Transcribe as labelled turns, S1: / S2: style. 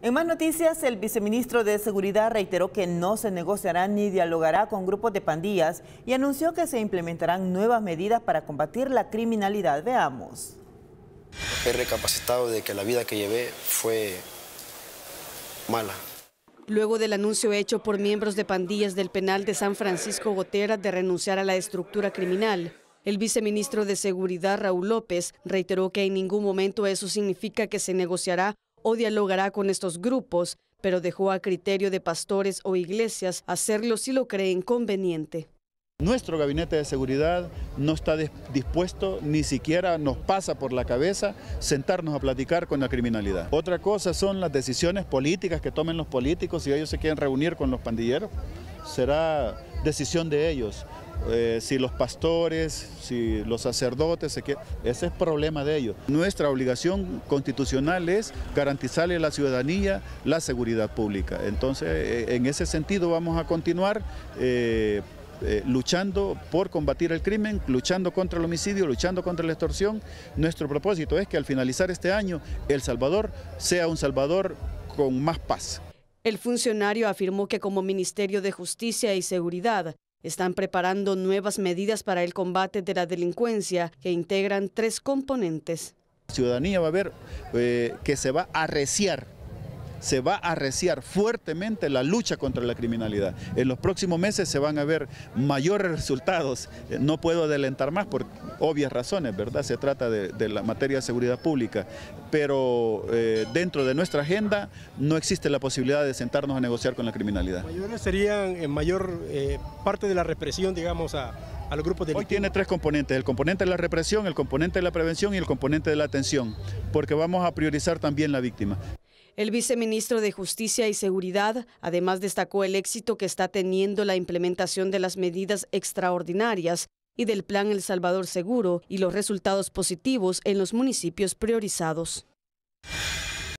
S1: En más noticias, el viceministro de Seguridad reiteró que no se negociará ni dialogará con grupos de pandillas y anunció que se implementarán nuevas medidas para combatir la criminalidad. Veamos.
S2: He recapacitado de que la vida que llevé fue mala.
S1: Luego del anuncio hecho por miembros de pandillas del penal de San Francisco Gotera de renunciar a la estructura criminal, el viceministro de Seguridad Raúl López reiteró que en ningún momento eso significa que se negociará o dialogará con estos grupos, pero dejó a criterio de pastores o iglesias hacerlo si lo creen conveniente.
S2: Nuestro gabinete de seguridad no está dispuesto, ni siquiera nos pasa por la cabeza sentarnos a platicar con la criminalidad. Otra cosa son las decisiones políticas que tomen los políticos si ellos se quieren reunir con los pandilleros. Será decisión de ellos, eh, si los pastores, si los sacerdotes, ese es problema de ellos. Nuestra obligación constitucional es garantizarle a la ciudadanía la seguridad pública. Entonces, eh, en ese sentido vamos a continuar. Eh, luchando por combatir el crimen, luchando contra el homicidio, luchando contra la extorsión. Nuestro propósito es que al finalizar este año, El Salvador sea un Salvador con más paz.
S1: El funcionario afirmó que como Ministerio de Justicia y Seguridad están preparando nuevas medidas para el combate de la delincuencia que integran tres componentes.
S2: La ciudadanía va a ver eh, que se va a arreciar se va a arreciar fuertemente la lucha contra la criminalidad. En los próximos meses se van a ver mayores resultados. Eh, no puedo adelantar más por obvias razones, ¿verdad? Se trata de, la materia de seguridad pública. Pero eh, dentro de nuestra agenda no existe la posibilidad de sentarnos a negociar con la criminalidad. ¿Mayores serían en eh, mayor parte de la represión, digamos, a, a los grupos Hoy tiene tres componentes, el componente de la represión, el componente de la prevención y el componente de la atención, porque vamos a priorizar también la víctima.
S1: El viceministro de Justicia y Seguridad además destacó el éxito que está teniendo la implementación de las medidas extraordinarias y del plan El Salvador Seguro y los resultados positivos en los municipios priorizados.